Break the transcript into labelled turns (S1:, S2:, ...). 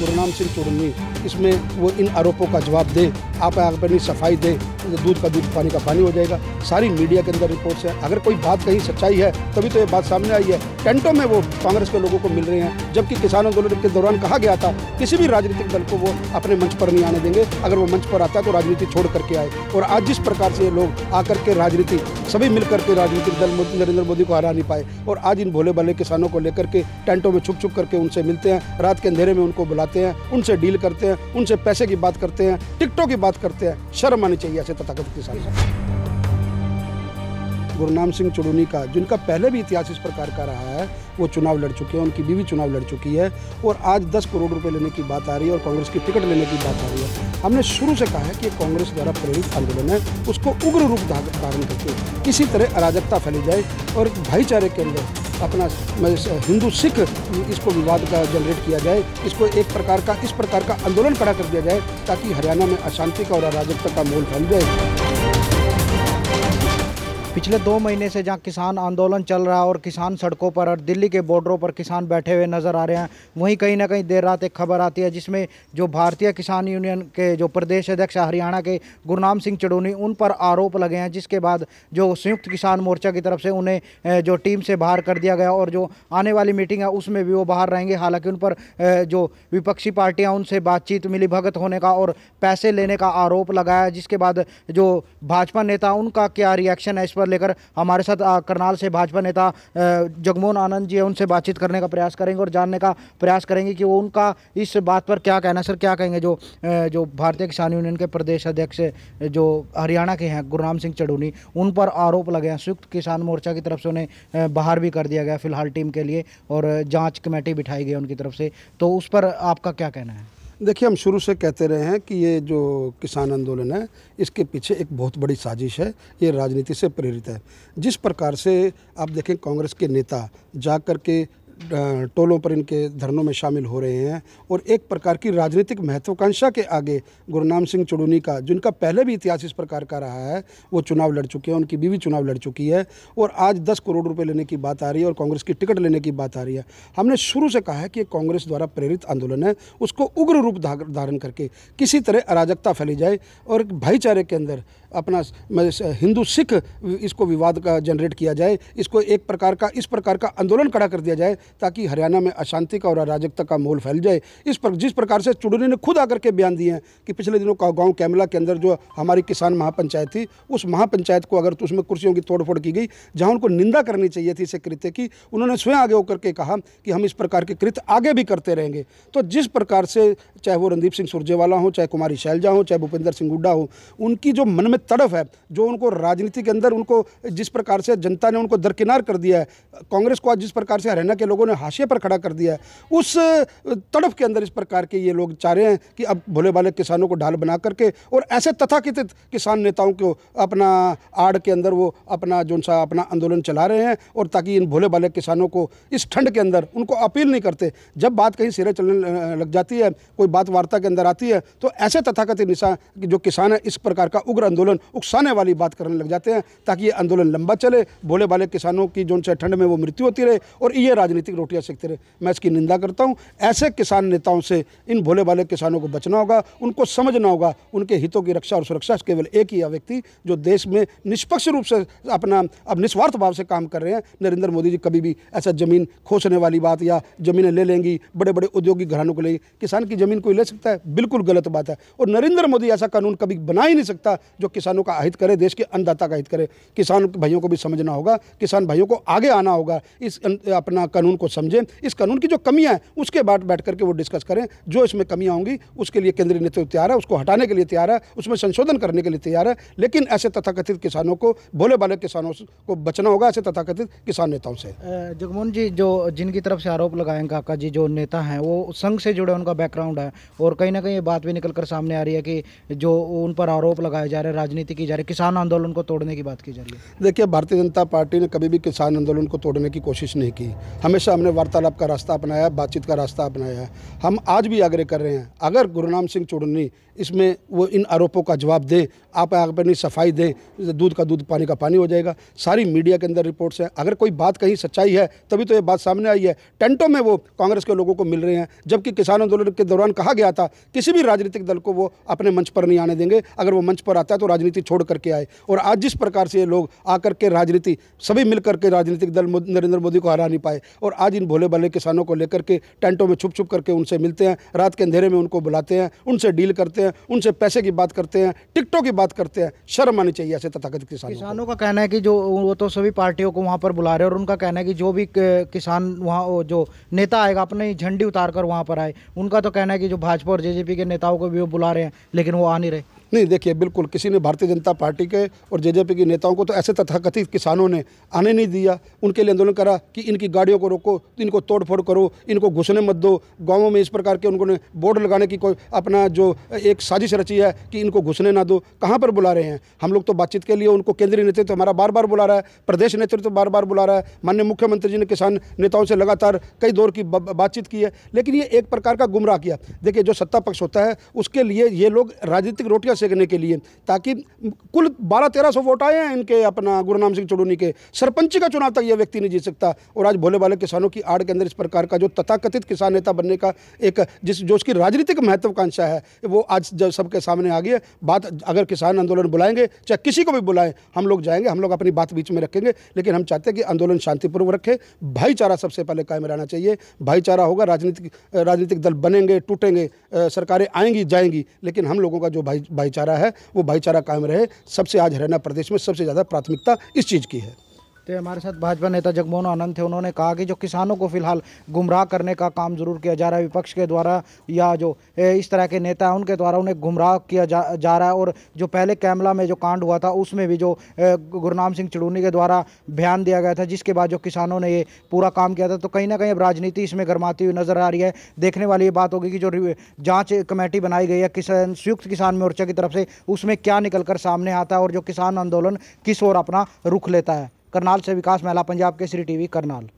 S1: गुरुनाम सिंह चुड़नी इसमें वो इन आरोपों का जवाब दें आप अपनी सफाई दें दूध का दूध पानी का पानी हो जाएगा सारी मीडिया के अंदर रिपोर्ट्स है अगर कोई बात कहीं सच्चाई है तभी तो ये बात सामने आई है टेंटों में वो कांग्रेस के लोगों को मिल रहे हैं जबकि किसान आंदोलन के दौरान कहा गया था किसी भी राजनीतिक दल को वो अपने मंच पर नहीं आने देंगे अगर वो मंच पर आता तो राजनीति छोड़ करके आए और आज जिस प्रकार से ये लोग आकर के राजनीति सभी मिलकर के राजनीतिक दल नरेंद्र मोदी को हरा नहीं पाए और आज इन भोले भले किसानों को लेकर के टेंटों में छुप छुप करके उनसे मिलते हैं रात के अंधेरे में उनको बुलाते हैं उनसे डील करते हैं उनसे पैसे की बात करते हैं टिकटों की बात करते हैं शर्म आनी चाहिए ऐसे तथागत के साथ नाम सिंह चुड़ूनी का जिनका पहले भी इतिहास इस प्रकार का रहा है वो चुनाव लड़ चुके हैं उनकी बीवी चुनाव लड़ चुकी है और आज 10 करोड़ रुपए लेने की बात आ रही है और कांग्रेस की टिकट लेने की बात आ रही है हमने शुरू से कहा है कि कांग्रेस द्वारा प्रेरित आंदोलन है उसको उग्र रूप धारण करके किसी तरह अराजकता फैली जाए और भाईचारे के अंदर अपना हिंदू सिख इसको विवाद का जनरेट किया जाए इसको एक प्रकार का इस प्रकार का आंदोलन खड़ा कर दिया जाए ताकि हरियाणा में अशांति का और अराजकता का मोल फैल
S2: जाए पिछले दो महीने से जहाँ किसान आंदोलन चल रहा है और किसान सड़कों पर और दिल्ली के बॉर्डरों पर किसान बैठे हुए नज़र आ रहे हैं वहीं कहीं ना कहीं देर रात एक खबर आती है जिसमें जो भारतीय किसान यूनियन के जो प्रदेश अध्यक्ष हरियाणा के गुरनाम सिंह चडूनी उन पर आरोप लगे हैं जिसके बाद जो संयुक्त किसान मोर्चा की तरफ से उन्हें जो टीम से बाहर कर दिया गया और जो आने वाली मीटिंग है उसमें भी वो बाहर रहेंगे हालांकि उन पर जो विपक्षी पार्टियाँ उनसे बातचीत मिली भगत होने का और पैसे लेने का आरोप लगाया जिसके बाद जो भाजपा नेता उनका क्या रिएक्शन है इस पर लेकर हमारे साथ करनाल से भाजपा नेता जगमोहन आनंद जी है उनसे बातचीत करने का प्रयास करेंगे और जानने का प्रयास करेंगे कि वो उनका इस बात पर क्या कहना सर क्या कहेंगे जो जो भारतीय किसान यूनियन के प्रदेश अध्यक्ष जो हरियाणा के हैं गुरुराम सिंह चढ़ूनी उन पर आरोप लगे हैं संयुक्त किसान मोर्चा की तरफ से उन्हें बाहर भी कर दिया गया फिलहाल टीम के लिए और जाँच कमेटी बिठाई गई उनकी तरफ से तो उस पर आपका
S1: क्या कहना है देखिए हम शुरू से कहते रहे हैं कि ये जो किसान आंदोलन है इसके पीछे एक बहुत बड़ी साजिश है ये राजनीति से प्रेरित है जिस प्रकार से आप देखें कांग्रेस के नेता जा कर के टोलों पर इनके धरनों में शामिल हो रहे हैं और एक प्रकार की राजनीतिक महत्वाकांक्षा के आगे नाम सिंह चुड़ूनी का जिनका पहले भी इतिहास इस प्रकार का रहा है वो चुनाव लड़ चुके हैं उनकी बीवी चुनाव लड़ चुकी है और आज दस करोड़ रुपये लेने की बात आ रही है और कांग्रेस की टिकट लेने की बात आ रही है हमने शुरू से कहा है कि कांग्रेस द्वारा प्रेरित आंदोलन है उसको उग्र रूप धारण करके किसी तरह अराजकता फैली जाए और भाईचारे के अंदर अपना हिंदू सिख इसको विवाद का जनरेट किया जाए इसको एक प्रकार का इस प्रकार का आंदोलन खड़ा कर दिया जाए ताकि हरियाणा में अशांति का और अराजकता का माहौल फैल जाए इस पर जिस प्रकार से चुड़ने ने खुद आकर के बयान दिए हैं कि पिछले दिनों का गाँव कैमला के अंदर जो हमारी किसान महापंचायत थी उस महापंचायत को अगर तो उसमें कुर्सियों की तोड़फोड़ की गई जहाँ उनको निंदा करनी चाहिए थी इस कृत्य की उन्होंने स्वयं आगे होकर के कहा कि हम इस प्रकार के कृत्य आगे भी करते रहेंगे तो जिस प्रकार से चाहे वो रणदीप सिंह सुरजेवाला हो चाहे कुमारी शैलजा हो चाहे भूपेंद्र सिंह हुड्डा हो उनकी जो मन में में तड़फ है जो उनको राजनीति के अंदर उनको जिस प्रकार से जनता ने उनको दरकिनार कर दिया है कांग्रेस को आज जिस प्रकार से हरियाणा के लोगों ने हाशिए पर खड़ा कर दिया है उस तड़फ के अंदर इस प्रकार के ये लोग चाह रहे हैं कि अब भोले भाले किसानों को ढाल बना करके और ऐसे तथाकथित किसान नेताओं को अपना आड़ के अंदर वो अपना जो सा अपना आंदोलन चला रहे हैं और ताकि इन भोले भाले किसानों को इस ठंड के अंदर उनको अपील नहीं करते जब बात कहीं सिरे चलने लग जाती है कोई बात वार्ता के अंदर आती है तो ऐसे तथाकथित निशान जो किसान है इस प्रकार का उग्र आंदोलन आंदोलन उकसाने वाली बात करने लग जाते हैं ताकि ये आंदोलन लंबा चले भोले भाले किसानों की जो उनसे ठंड में वो मृत्यु होती रहे और ये राजनीतिक रोटियाँ सीखते रहे मैं इसकी निंदा करता हूँ ऐसे किसान नेताओं से इन भोले भाले किसानों को बचना होगा उनको समझना होगा उनके हितों की रक्षा और सुरक्षा केवल एक ही व्यक्ति जो देश में निष्पक्ष रूप से अपना अब निस्वार्थ भाव से काम कर रहे हैं नरेंद्र मोदी जी कभी भी ऐसा ज़मीन खोसने वाली बात या ज़मीनें ले लेंगी बड़े बड़े औद्योगिक घरानों को ले किसान की ज़मीन कोई ले सकता है बिल्कुल गलत बात है और नरेंद्र मोदी ऐसा कानून कभी बना ही नहीं सकता जो किसानों का हित करे देश के अन्नदाता का हित करे किसान भाइयों को भी समझना होगा किसान भाइयों को आगे आना होगा इस अपना कानून को समझें इस कानून की जो कमियाँ हैं उसके बाद बैठ करके वो डिस्कस करें जो इसमें कमियाँ होंगी उसके लिए केंद्रीय नेतृत्व तैयार है उसको हटाने के लिए तैयार है उसमें संशोधन करने के लिए तैयार है लेकिन ऐसे तथाकथित किसानों को भोले भाले किसानों को बचना होगा ऐसे तथाकथित किसान नेताओं से
S2: जगमोहन जी जो जिनकी तरफ से आरोप लगाए काका जी जो नेता हैं वो संघ से जुड़े उनका बैकग्राउंड है और कहीं ना कहीं ये बात भी निकल कर सामने आ रही है कि जो उन पर आरोप लगाए जा रहे हैं राजनीति की जा रही है किसान आंदोलन को तोड़ने की बात की जा रही
S1: है देखिए भारतीय जनता पार्टी ने कभी भी किसान आंदोलन को तोड़ने की कोशिश नहीं की हमेशा हमने वार्तालाप का रास्ता अपनाया बातचीत का रास्ता अपनाया हम आज भी आग्रह कर रहे हैं अगर गुरुनाम सिंह चुड़नी इसमें वो इन आरोपों का जवाब दें आप अपनी सफाई दें दूध का दूध पानी का पानी हो जाएगा सारी मीडिया के अंदर रिपोर्ट्स हैं अगर कोई बात कहीं सच्चाई है तभी तो ये बात सामने आई है टेंटों में वो कांग्रेस के लोगों को मिल रहे हैं जबकि किसान आंदोलन के दौरान कहा गया था किसी भी राजनीतिक दल को वो अपने मंच पर नहीं आने देंगे अगर वो मंच पर आता है तो राजनीति छोड़ करके आए और आज जिस प्रकार से ये लोग आकर के राजनीति सभी मिलकर के राजनीतिक दल नरेंद्र मोदी को हरा नहीं पाए और आज इन भोले भाले किसानों को लेकर के टेंटों में छुप छुप करके उनसे मिलते हैं रात के अंधेरे में उनको बुलाते हैं उनसे डील करते हैं उनसे पैसे की बात करते हैं टिकटों की बात करते हैं शर्म आनी चाहिए ऐसे तथाकथित किसान किसानों का कहना है कि जो वो तो
S2: सभी पार्टियों को वहाँ पर बुला रहे हैं और उनका कहना है कि जो भी किसान वहाँ जो नेता आएगा अपनी झंडी उतार कर वहाँ पर आए उनका तो कहना है
S1: कि जो भाजपा और जेजेपी के नेताओं को भी वो बुला रहे हैं लेकिन वो आ नहीं रहे नहीं देखिए बिल्कुल किसी ने भारतीय जनता पार्टी के और जेजेपी के नेताओं को तो ऐसे तथाकथित किसानों ने आने नहीं दिया उनके लिए आंदोलन करा कि इनकी गाड़ियों को रोको इनको तोड़फोड़ करो इनको घुसने मत दो गाँवों में इस प्रकार के उन्होंने बोर्ड लगाने की कोई अपना जो एक साजिश रची है कि इनको घुसने ना दो कहाँ पर बुला रहे हैं हम लोग तो बातचीत के लिए उनको केंद्रीय नेतृत्व तो हमारा बार बार बुला रहा है प्रदेश नेतृत्व तो बार बार बुला रहा है माननीय मुख्यमंत्री जी ने किसान नेताओं से लगातार कई दौर की बातचीत की है लेकिन ये एक प्रकार का गुमराह किया देखिए जो सत्ता पक्ष होता है उसके लिए ये लोग राजनीतिक रोटियाँ सेकने के लिए ताकि कुल बारह तेरह सौ वोट आए हैं इनके अपना गुरु नाम सिंह चुड़ूनी के सरपंच का चुनाव तक यह व्यक्ति नहीं जीत सकता और आज भोले भाले किसानों की आड़ के अंदर इस प्रकार का जो तथाकथित किसान नेता बनने का एक जिस जो उसकी राजनीतिक महत्वाकांक्षा है वो आज जब सबके सामने आ गई है बात अगर किसान आंदोलन बुलाएंगे चाहे किसी को भी बुलाएं हम लोग जाएंगे हम लोग अपनी बात बीच में रखेंगे लेकिन हम चाहते हैं कि आंदोलन शांतिपूर्वक रखें भाईचारा सबसे पहले कायम रहना चाहिए भाईचारा होगा राजनीतिक राजनीतिक दल बनेंगे टूटेंगे सरकारें आएंगी जाएंगी लेकिन हम लोगों का जो भाई भाई भाईचारा है वो भाईचारा कायम रहे सबसे आज हरियाणा प्रदेश में सबसे ज़्यादा प्राथमिकता इस चीज़ की है
S2: तो हमारे साथ भाजपा नेता जगमोहन आनंद थे उन्होंने कहा कि जो किसानों को फिलहाल गुमराह करने का काम जरूर किया जा रहा है विपक्ष के द्वारा या जो इस तरह के नेता हैं उनके द्वारा उन्हें गुमराह किया जा जा रहा है और जो पहले कैमला में जो कांड हुआ था उसमें भी जो गुरनाम सिंह चड़ूनी के द्वारा बयान दिया गया था जिसके बाद जो किसानों ने ये पूरा काम किया था तो कहीं ना कहीं अब राजनीति इसमें गर्माती हुई नजर आ रही है देखने वाली ये बात होगी कि जो जाँच कमेटी बनाई गई है किसान संयुक्त किसान मोर्चा की तरफ से उसमें क्या निकल कर सामने आता है और जो किसान आंदोलन किस ओर अपना रुख लेता है करनाल से विकास महिला पंजाब के श्री टीवी करनाल